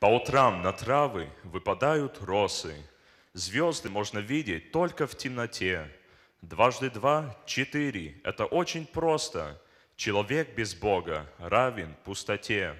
По утрам на травы выпадают росы. Звезды можно видеть только в темноте. Дважды два – четыре. Это очень просто. Человек без Бога равен пустоте.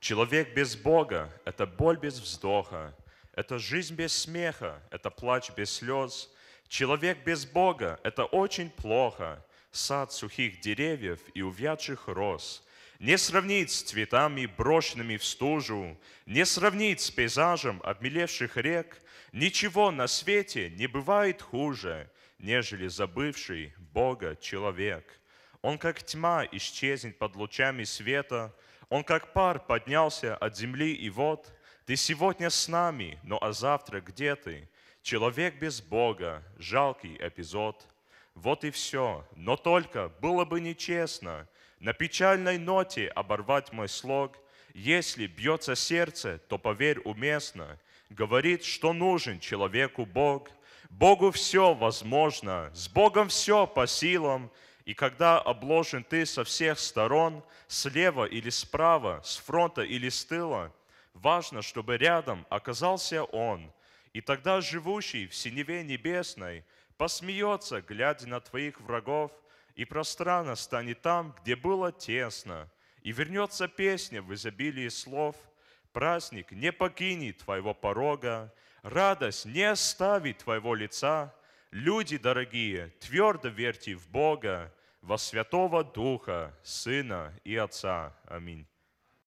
Человек без Бога – это боль без вздоха. Это жизнь без смеха, это плач без слез. Человек без Бога – это очень плохо. Сад сухих деревьев и увядших роз – не сравнить с цветами, брошенными в стужу, не сравнить с пейзажем обмелевших рек. Ничего на свете не бывает хуже, нежели забывший Бога человек. Он как тьма исчезнет под лучами света, он как пар поднялся от земли, и вот ты сегодня с нами, но ну а завтра где ты? Человек без Бога, жалкий эпизод – вот и все. Но только было бы нечестно на печальной ноте оборвать мой слог. Если бьется сердце, то поверь уместно. Говорит, что нужен человеку Бог. Богу все возможно, с Богом все по силам. И когда обложен ты со всех сторон, слева или справа, с фронта или с тыла, важно, чтобы рядом оказался Он. И тогда живущий в синеве небесной – посмеется, глядя на твоих врагов, и пространно станет там, где было тесно, и вернется песня в изобилии слов. Праздник не покинет твоего порога, радость не оставит твоего лица. Люди дорогие, твердо верьте в Бога, во Святого Духа, Сына и Отца. Аминь.